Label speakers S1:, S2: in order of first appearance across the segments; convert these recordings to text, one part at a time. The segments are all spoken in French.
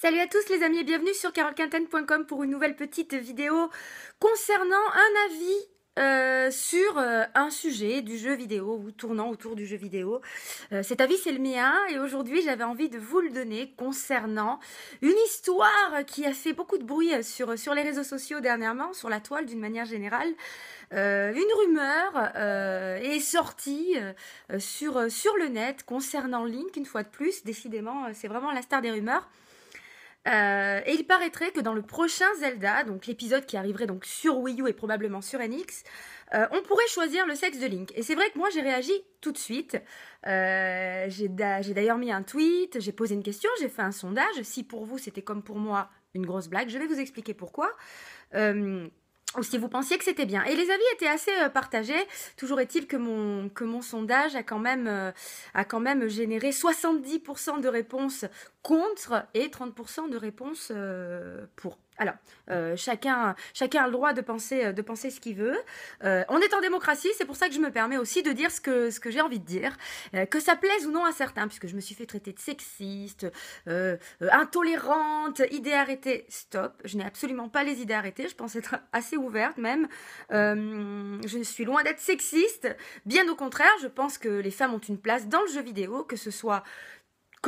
S1: Salut à tous les amis et bienvenue sur carolequintaine.com pour une nouvelle petite vidéo concernant un avis euh, sur euh, un sujet du jeu vidéo ou tournant autour du jeu vidéo. Euh, cet avis, c'est le mien et aujourd'hui, j'avais envie de vous le donner concernant une histoire qui a fait beaucoup de bruit sur, sur les réseaux sociaux dernièrement, sur la toile d'une manière générale. une rumeur est sortie sur, sur le net concernant Link, une fois de plus. Décidément, c'est vraiment la star des rumeurs. Euh, et il paraîtrait que dans le prochain Zelda, donc l'épisode qui arriverait donc sur Wii U et probablement sur NX, euh, on pourrait choisir le sexe de Link. Et c'est vrai que moi j'ai réagi tout de suite. Euh, j'ai d'ailleurs mis un tweet, j'ai posé une question, j'ai fait un sondage. Si pour vous c'était comme pour moi une grosse blague, je vais vous expliquer pourquoi ou si vous pensiez que c'était bien. Et les avis étaient assez euh, partagés. Toujours est-il que mon, que mon sondage a quand même, euh, a quand même généré 70% de réponses contre et 30% de réponses euh, pour. Alors, euh, chacun, chacun a le droit de penser, euh, de penser ce qu'il veut. Euh, on est en démocratie, c'est pour ça que je me permets aussi de dire ce que, ce que j'ai envie de dire, que ça plaise ou non à certains, puisque je me suis fait traiter de sexiste, intolérante, idée arrêtée. Stop, je n'ai absolument pas les idées arrêtées, je pense être assez ouverte même. je suis loin d'être sexiste, bien au contraire, je pense que les femmes ont une place dans le jeu vidéo, que ce soit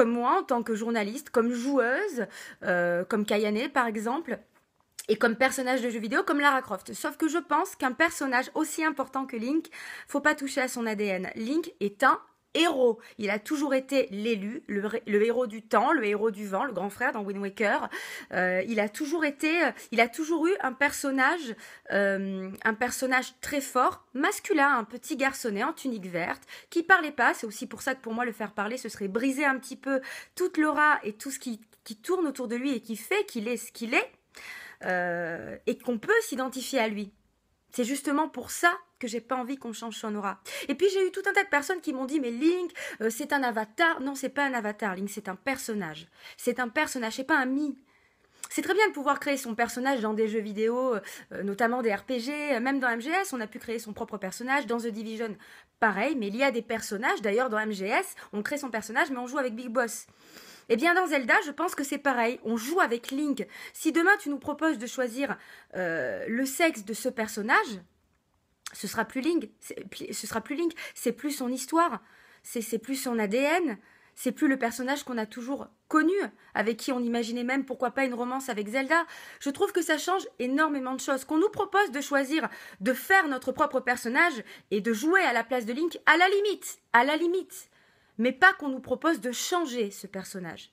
S1: comme moi en tant que journaliste, comme joueuse, euh, comme Kayane par exemple, et comme personnage de jeu vidéo comme Lara Croft. Sauf que je pense qu'un personnage aussi important que Link, faut pas toucher à son ADN. Link est un héros. Il a toujours été l'élu, le, héros du temps, le héros du vent, le grand frère dans Wind Waker. Euh, il a toujours été, euh, il a toujours eu un personnage, euh, un personnage très fort, masculin, un petit garçonnet en tunique verte qui parlait pas. C'est aussi pour ça que pour moi le faire parler, ce serait briser un petit peu toute l'aura et tout ce qui, tourne autour de lui et qui fait qu'il est ce qu'il est. et qu'on peut s'identifier à lui. C'est justement pour ça que j'ai pas envie qu'on change son aura. Et puis j'ai eu tout un tas de personnes qui m'ont dit mais Link, euh, c'est un avatar. Non, c'est pas un avatar, Link, c'est un personnage. C'est un personnage, c'est pas un mi. C'est très bien de pouvoir créer son personnage dans des jeux vidéo, euh, euh, notamment des RPG, même dans MGS, on a pu créer son propre personnage dans The Division. Pareil, mais il y a des personnages, d'ailleurs dans MGS, on crée son personnage mais on joue avec Big Boss. Eh bien, dans Zelda, je pense que c'est pareil. On joue avec Link. Si demain tu nous proposes de choisir le sexe de ce personnage, ce sera plus Link, ce sera plus Link, c'est plus son histoire, c'est plus son ADN, c'est plus le personnage qu'on a toujours connu, avec qui on imaginait même pourquoi pas une romance avec Zelda. Je trouve que ça change énormément de choses. Qu'on nous propose de choisir de faire notre propre personnage et de jouer à la place de Link, à la limite, à la limite. Mais pas qu'on nous propose de changer ce personnage.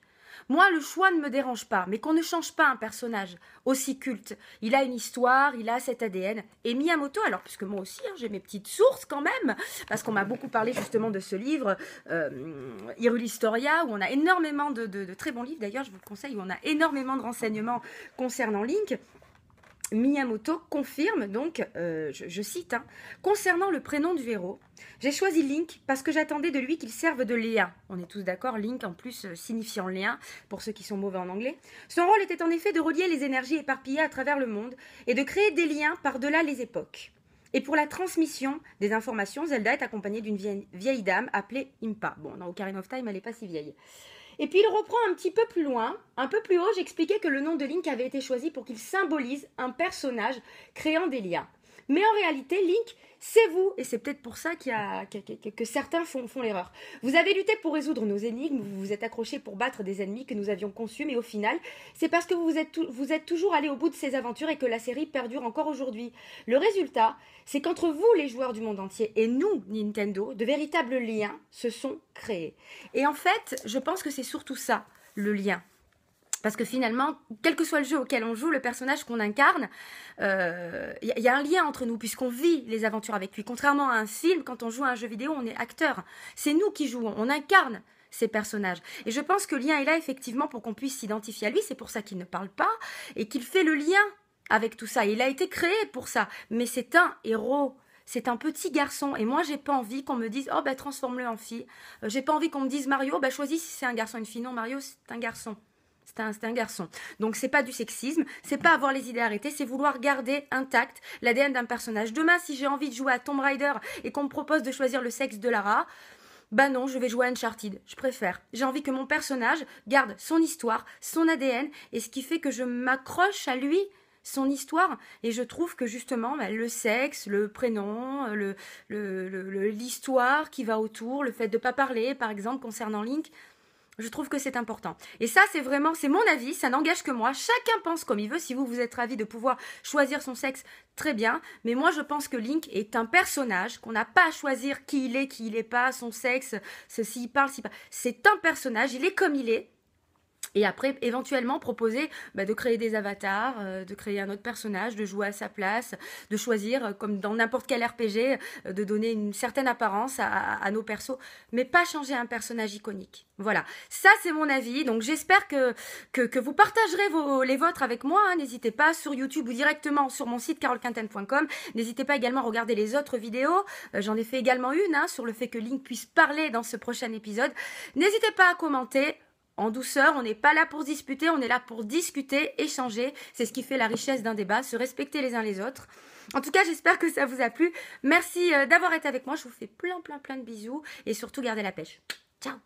S1: Moi, le choix ne me dérange pas, mais qu'on ne change pas un personnage aussi culte. Il a une histoire, il a cet ADN. Et Miyamoto, alors, puisque moi aussi, hein, j'ai mes petites sources quand même, parce qu'on m'a beaucoup parlé justement de ce livre, euh, Historia, où on a énormément de, de très bons livres, d'ailleurs, je vous le conseille, où on a énormément de renseignements concernant Link. Miyamoto confirme donc, euh, je, cite, hein, concernant le prénom du héros, j'ai choisi Link parce que j'attendais de lui qu'il serve de lien. On est tous d'accord, Link en plus euh, signifiant lien pour ceux qui sont mauvais en anglais. Son rôle était en effet de relier les énergies éparpillées à travers le monde et de créer des liens par-delà les époques. Et pour la transmission des informations, Zelda est accompagnée d'une vieille, dame appelée Impa. Bon, dans Ocarina of Time, elle n'est pas si vieille. Et puis il reprend un petit peu plus loin, un peu plus haut, j'expliquais que le nom de Link avait été choisi pour qu'il symbolise un personnage créant des liens. Mais en réalité, Link, c'est vous. Et c'est peut-être pour ça que, certains font, l'erreur. Vous avez lutté pour résoudre nos énigmes, vous vous êtes accroché pour battre des ennemis que nous avions conçus, mais au final, c'est parce que vous êtes, vous êtes toujours allé au bout de ces aventures et que la série perdure encore aujourd'hui. Le résultat, c'est qu'entre vous, les joueurs du monde entier, et nous, Nintendo, de véritables liens se sont créés. Et en fait, je pense que c'est surtout ça, le lien. Parce que finalement, quel que soit le jeu auquel on joue, le personnage qu'on incarne, il euh, y, a un lien entre nous, puisqu'on vit les aventures avec lui. Contrairement à un film, quand on joue à un jeu vidéo, on est acteur. C'est nous qui jouons, on incarne ces personnages. Et je pense que le lien est là, effectivement, pour qu'on puisse s'identifier à lui. C'est pour ça qu'il ne parle pas et qu'il fait le lien avec tout ça. Il a été créé pour ça. Mais c'est un héros c'est un petit garçon et moi j'ai pas envie qu'on me dise oh ben transforme-le en fille. Euh, j'ai pas envie qu'on me dise Mario, ben choisis si c'est un garçon ou une fille. Non, Mario c'est un garçon. C'est un, un, garçon. Donc c'est pas du sexisme, c'est pas avoir les idées arrêtées, c'est vouloir garder intact l'ADN d'un personnage. Demain, si j'ai envie de jouer à Tomb Raider et qu'on me propose de choisir le sexe de Lara, bah non, je vais jouer à Uncharted, je préfère. J'ai envie que mon personnage garde son histoire, son ADN, et ce qui fait que je m'accroche à lui, son histoire, et je trouve que justement, bah, le sexe, le prénom, l'histoire le, le, qui va autour, le fait de ne pas parler, par exemple, concernant Link, je trouve que c'est important. Et ça, c'est vraiment, c'est mon avis, ça n'engage que moi. Chacun pense comme il veut. Si vous, vous êtes ravi de pouvoir choisir son sexe, très bien. Mais moi, je pense que Link est un personnage, qu'on n'a pas à choisir qui il est, qui il n'est pas, son sexe, s'il parle, s'il parle. C'est un personnage, il est comme il est. Et après, éventuellement, proposer bah, de créer des avatars, euh, de créer un autre personnage, de jouer à sa place, de choisir, euh, comme dans n'importe quel RPG, euh, de donner une certaine apparence à, nos persos, mais pas changer un personnage iconique. Voilà, ça c'est mon avis. Donc j'espère que, vous partagerez les vôtres avec moi. Hein. N'hésitez pas sur YouTube ou directement sur mon site carolquinten.com. N'hésitez pas également à regarder les autres vidéos. J'en ai fait également une hein, sur le fait que Link puisse parler dans ce prochain épisode. N'hésitez pas à commenter en douceur, on n'est pas là pour disputer, on est là pour discuter, échanger. C'est ce qui fait la richesse d'un débat, se respecter les uns les autres. En tout cas, j'espère que ça vous a plu. Merci euh, d'avoir été avec moi. Je vous fais plein, plein, plein de bisous et surtout gardez la pêche. Ciao